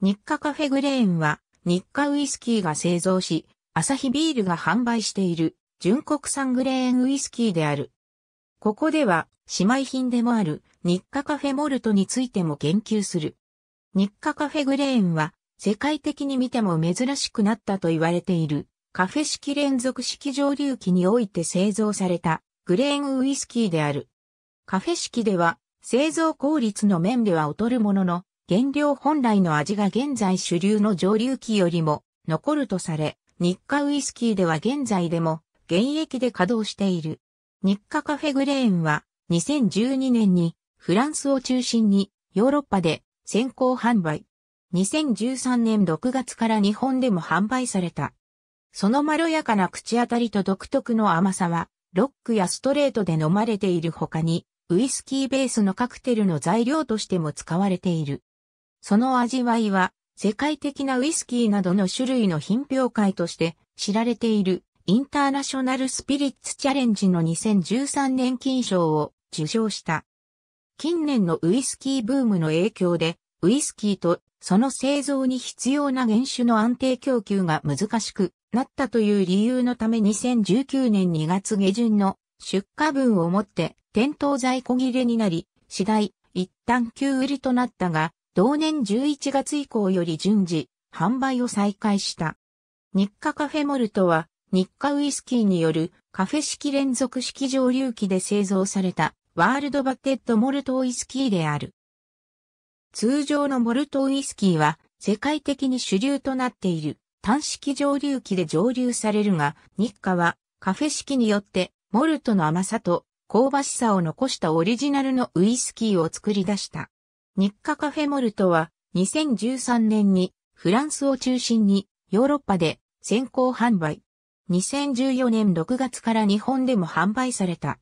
日課カフェグレーンは、日課ウイスキーが製造し、アサヒビールが販売している、純国産グレーンウイスキーである。ここでは、姉妹品でもある、日課カフェモルトについても言及する。日課カフェグレーンは、世界的に見ても珍しくなったと言われている、カフェ式連続式蒸留機において製造された、グレーンウイスキーである。カフェ式では、製造効率の面では劣るものの、原料本来の味が現在主流の蒸留機よりも残るとされ、日課ウイスキーでは現在でも現役で稼働している。日課カフェグレーンは2012年にフランスを中心にヨーロッパで先行販売。2013年6月から日本でも販売された。そのまろやかな口当たりと独特の甘さは、ロックやストレートで飲まれている他に、ウイスキーベースのカクテルの材料としても使われている。その味わいは、世界的なウイスキーなどの種類の品評会として知られているインターナショナルスピリッツチャレンジの2013年金賞を受賞した。近年のウイスキーブームの影響で、ウイスキーとその製造に必要な原酒の安定供給が難しくなったという理由のため2019年2月下旬の出荷分をもって店頭在庫切れになり、次第一旦急売りとなったが、同年11月以降より順次、販売を再開した。日課カフェモルトは、日課ウイスキーによるカフェ式連続式蒸留機で製造されたワールドバケットモルトウイスキーである。通常のモルトウイスキーは世界的に主流となっている単式蒸留機で蒸留されるが、日課はカフェ式によってモルトの甘さと香ばしさを残したオリジナルのウイスキーを作り出した。日課カフェモルトは2013年にフランスを中心にヨーロッパで先行販売。2014年6月から日本でも販売された。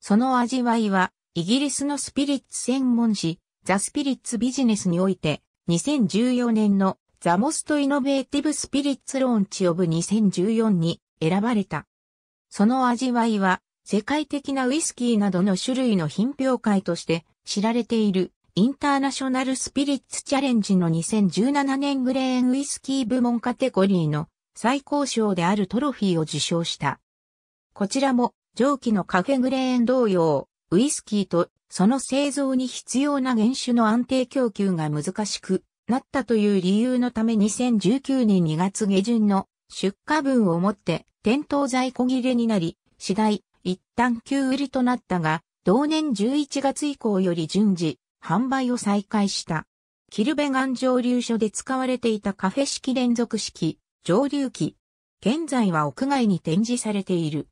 その味わいはイギリスのスピリッツ専門誌ザ・スピリッツ・ビジネスにおいて2014年のザ・モスト・イノベーティブ・スピリッツ・ローンチ・オブ2014に選ばれた。その味わいは世界的なウイスキーなどの種類の品評会として知られているインターナショナルスピリッツチャレンジの2017年グレーンウイスキー部門カテゴリーの最高賞であるトロフィーを受賞した。こちらも上記のカフェグレーン同様、ウイスキーとその製造に必要な原酒の安定供給が難しくなったという理由のため2019年2月下旬の出荷分をもって店頭在庫切れになり、次第一旦急売りとなったが、同年11月以降より順次販売を再開した。キルベガン蒸留所で使われていたカフェ式連続式、蒸留機。現在は屋外に展示されている。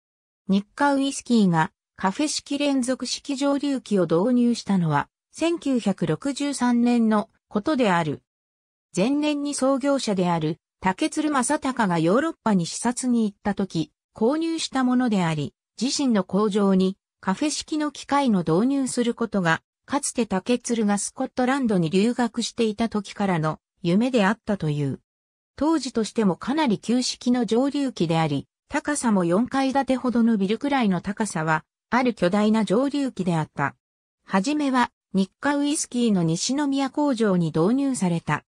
日課ウイスキーがカフェ式連続式蒸留機を導入したのは1963年のことである。前年に創業者である竹鶴正隆がヨーロッパに視察に行った時、購入したものであり、自身の工場にカフェ式の機械の導入することがかつて竹鶴がスコットランドに留学していた時からの夢であったという。当時としてもかなり旧式の上流期であり、高さも4階建てほどのビルくらいの高さは、ある巨大な上流期であった。はじめは、日課ウイスキーの西宮工場に導入された。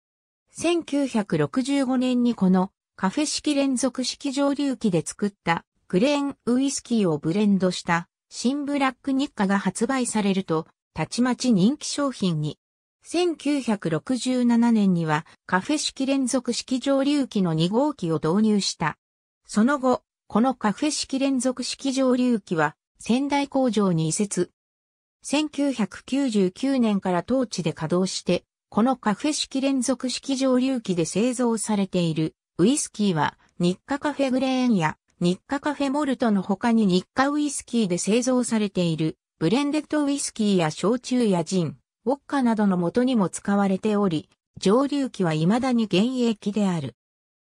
1965年にこのカフェ式連続式蒸留機で作ったグレーンウイスキーをブレンドした新ブラック日課が発売されるとたちまち人気商品に。1967年にはカフェ式連続式蒸留機の2号機を導入した。その後、このカフェ式連続式蒸留機は仙台工場に移設。1999年から当地で稼働して、このカフェ式連続式蒸留機で製造されているウイスキーは日課カフェグレーンや日課カフェモルトの他に日課ウイスキーで製造されているブレンデッドウイスキーや焼酎やジン、ウォッカなどの元にも使われており、蒸留機は未だに現役である。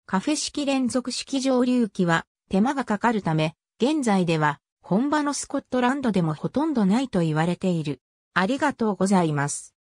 カフェ式連続式蒸留機は手間がかかるため、現在では本場のスコットランドでもほとんどないと言われている。ありがとうございます。